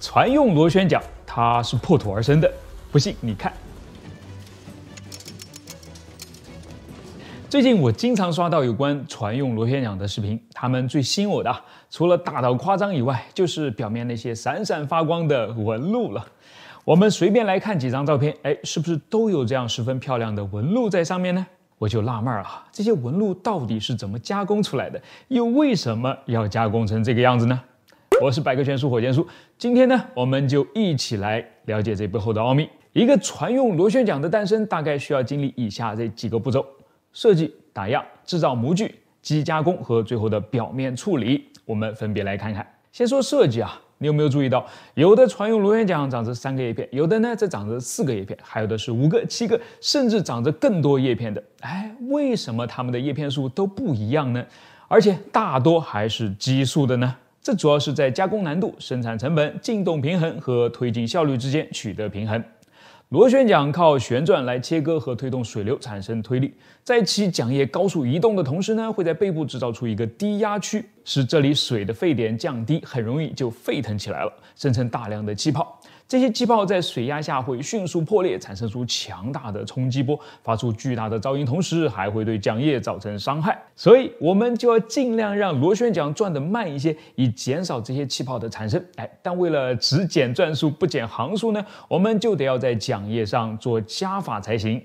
船用螺旋桨，它是破土而生的。不信你看，最近我经常刷到有关船用螺旋桨的视频，他们最吸引我的，除了大到夸张以外，就是表面那些闪闪发光的纹路了。我们随便来看几张照片，哎，是不是都有这样十分漂亮的纹路在上面呢？我就纳闷儿了，这些纹路到底是怎么加工出来的？又为什么要加工成这个样子呢？我是百科全书火箭叔，今天呢，我们就一起来了解这背后的奥秘。一个船用螺旋桨的诞生，大概需要经历以下这几个步骤：设计、打样、制造模具、机加工和最后的表面处理。我们分别来看看。先说设计啊，你有没有注意到，有的船用螺旋桨长着三个叶片，有的呢，则长着四个叶片，还有的是五个、七个，甚至长着更多叶片的。哎，为什么它们的叶片数都不一样呢？而且大多还是奇数的呢？这主要是在加工难度、生产成本、进动平衡和推进效率之间取得平衡。螺旋桨靠旋转来切割和推动水流，产生推力。在其桨叶高速移动的同时呢，会在背部制造出一个低压区，使这里水的沸点降低，很容易就沸腾起来了，生成大量的气泡。这些气泡在水压下会迅速破裂，产生出强大的冲击波，发出巨大的噪音，同时还会对桨叶造成伤害。所以，我们就要尽量让螺旋桨转得慢一些，以减少这些气泡的产生。哎，但为了只减转速不减航速呢，我们就得要在桨叶上做加法才行。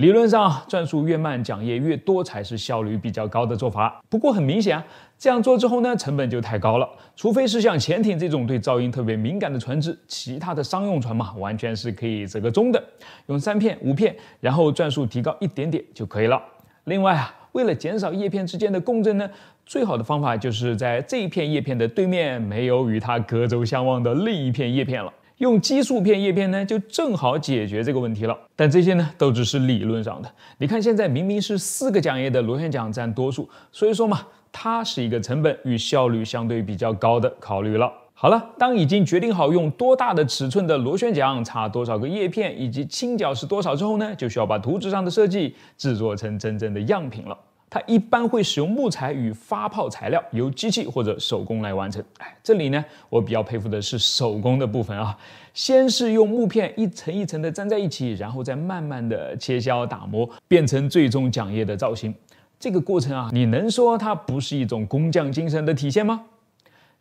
理论上，转速越慢，桨叶越多才是效率比较高的做法。不过很明显啊，这样做之后呢，成本就太高了。除非是像潜艇这种对噪音特别敏感的船只，其他的商用船嘛，完全是可以折个中，的用三片、五片，然后转速提高一点点就可以了。另外啊，为了减少叶片之间的共振呢，最好的方法就是在这一片叶片的对面没有与它隔轴相望的另一片叶片了。用激数片叶片呢，就正好解决这个问题了。但这些呢，都只是理论上的。你看现在明明是四个桨叶的螺旋桨占多数，所以说嘛，它是一个成本与效率相对比较高的考虑了。好了，当已经决定好用多大的尺寸的螺旋桨、插多少个叶片以及倾角是多少之后呢，就需要把图纸上的设计制作成真正的样品了。它一般会使用木材与发泡材料，由机器或者手工来完成。哎，这里呢，我比较佩服的是手工的部分啊。先是用木片一层一层的粘在一起，然后再慢慢的切削打磨，变成最终桨叶的造型。这个过程啊，你能说它不是一种工匠精神的体现吗？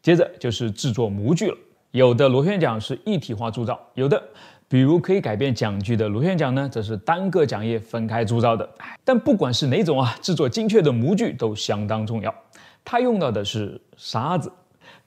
接着就是制作模具了。有的螺旋桨是一体化铸造，有的。比如可以改变桨距的螺旋桨呢，则是单个桨叶分开铸造的。但不管是哪种啊，制作精确的模具都相当重要。它用到的是沙子，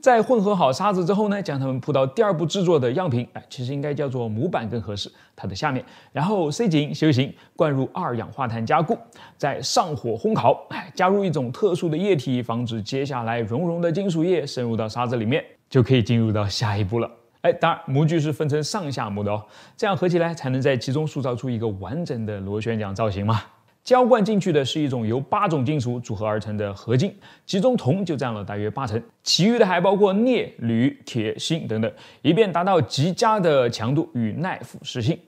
在混合好沙子之后呢，将它们铺到第二步制作的样品，哎，其实应该叫做模板更合适它的下面，然后塞紧修形，灌入二氧化碳加固，再上火烘烤，哎，加入一种特殊的液体，防止接下来熔融的金属液渗入到沙子里面，就可以进入到下一步了。哎，当然，模具是分成上下模的哦，这样合起来才能在其中塑造出一个完整的螺旋桨造型嘛。浇灌进去的是一种由八种金属组合而成的合金，其中铜就占了大约八成，其余的还包括镍、铝、铁、锌等等，以便达到极佳的强度与耐腐蚀性。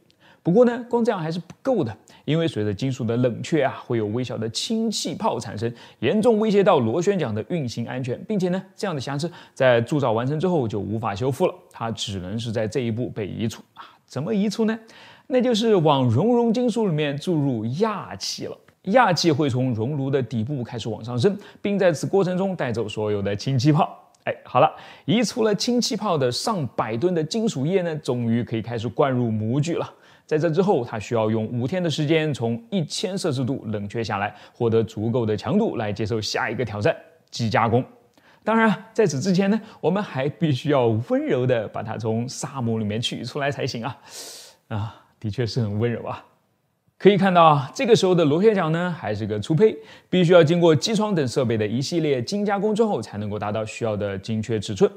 不过呢，光这样还是不够的，因为随着金属的冷却啊，会有微小的氢气泡产生，严重威胁到螺旋桨的运行安全，并且呢，这样的瑕疵在铸造完成之后就无法修复了，它只能是在这一步被移除啊。怎么移除呢？那就是往熔融金属里面注入氩气了，氩气会从熔炉的底部开始往上升，并在此过程中带走所有的氢气泡。哎，好了，移除了氢气泡的上百吨的金属液呢，终于可以开始灌入模具了。在这之后，它需要用五天的时间从一千摄氏度冷却下来，获得足够的强度来接受下一个挑战——机加工。当然，在此之前呢，我们还必须要温柔地把它从沙漠里面取出来才行啊！啊，的确是很温柔啊。可以看到，这个时候的螺旋桨呢还是个粗胚，必须要经过机床等设备的一系列精加工之后，才能够达到需要的精确尺寸。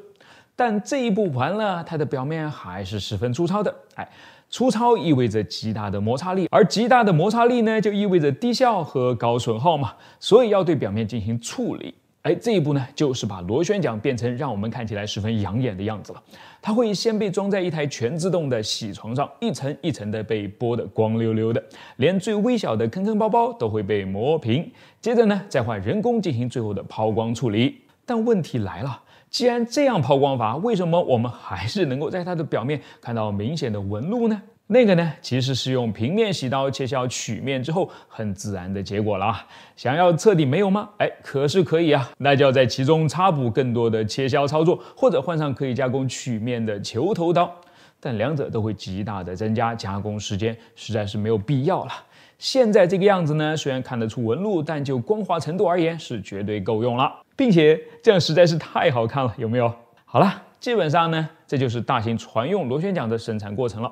但这一步完了，它的表面还是十分粗糙的。哎。粗糙意味着极大的摩擦力，而极大的摩擦力呢，就意味着低效和高损耗嘛。所以要对表面进行处理。哎，这一步呢，就是把螺旋桨变成让我们看起来十分养眼的样子了。它会先被装在一台全自动的铣床上，一层一层的被剥得光溜溜的，连最微小的坑坑包包都会被磨平。接着呢，再换人工进行最后的抛光处理。但问题来了。既然这样抛光法，为什么我们还是能够在它的表面看到明显的纹路呢？那个呢，其实是用平面铣刀切削曲面之后很自然的结果了啊。想要彻底没有吗？哎，可是可以啊，那就要在其中插补更多的切削操作，或者换上可以加工曲面的球头刀，但两者都会极大的增加加工时间，实在是没有必要了。现在这个样子呢，虽然看得出纹路，但就光滑程度而言是绝对够用了，并且这样实在是太好看了，有没有？好了，基本上呢，这就是大型船用螺旋桨的生产过程了。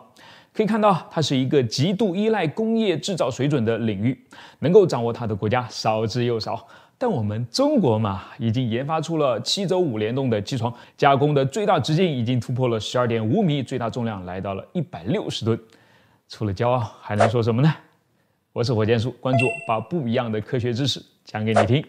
可以看到，它是一个极度依赖工业制造水准的领域，能够掌握它的国家少之又少。但我们中国嘛，已经研发出了七轴五联动的机床，加工的最大直径已经突破了十二点五米，最大重量来到了一百六十吨。除了骄傲，还能说什么呢？我是火箭叔，关注我，把不一样的科学知识讲给你听。